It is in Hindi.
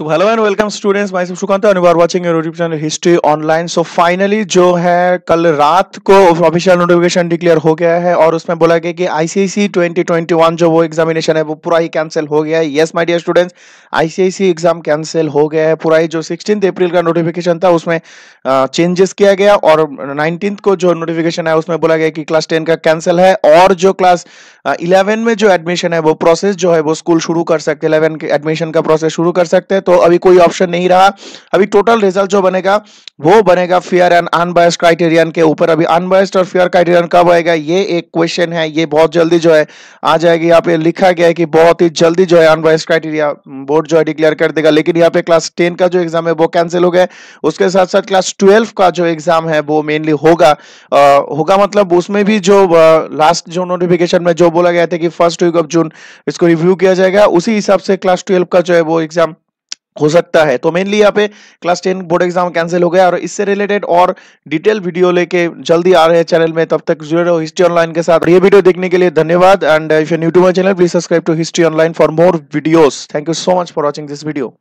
so hello and welcome students my Sukant and are watching your YouTube channel history online so finally जो है कल रात को ऑफिशियल नोटिफिकेशन डिक्लेयर हो गया है और उसमें बोला गया कि आईसीआईसी 2021 जो वो एग्जामिनेशन है वो पूरा ही कैंसिल हो गया है yes my dear students ICIC exam cancel हो गया है पूरा ही जो सिक्सटीन अप्रैल का नोटिफिकेशन था उसमें चेंजेस किया गया और नाइनटीन को जो नोटिफिकेशन है उसमें बोला गया कि क्लास टेन का कैंसिल है और जो क्लास इलेवन में जो एडमिशन है वो प्रोसेस जो है वो स्कूल शुरू कर सकते हैं इलेवन के एडमिशन का प्रोसेस शुरू कर सकते हैं तो तो अभी कोई ऑप्शन नहीं रहा अभी टोटल रिजल्ट जो बनेगा वो बनेगा फेयर एंड अनबायस क्राइटेरियन के ऊपर अभी अनबायस्ड और फेयर क्राइटेरियन कब आएगा ये एक क्वेश्चन है ये बहुत जल्दी जो है आ जाएगी यहाँ पे लिखा गया है कि बहुत ही जल्दी जो है अनबायस क्राइटेरिया बोर्ड जो है डिक्लेयर कर देगा लेकिन यहाँ पे क्लास टेन का जो एग्जाम है वो कैंसिल हो गया उसके साथ साथ क्लास ट्वेल्व का जो एग्जाम है वो मेनली होगा आ, होगा मतलब उसमें भी जो लास्ट जो नोटिफिकेशन में जो बोला गया था कि फर्स्ट वीक ऑफ जून इसको रिव्यू किया जाएगा उसी हिसाब से क्लास ट्वेल्व का जो है वो एग्जाम हो सकता है तो मेनली यहाँ पे class ten board exam cancel हो गया और इससे रिलेटेड और डिटेल वीडियो लेके जल्दी आ रहे हैं चैनल में तब तक जुड़े रहो हिस्ट्री ऑनलाइन के साथ ये वीडियो देखने के लिए धन्यवाद and if you new to my channel please subscribe to history online for more videos thank you so much for watching this video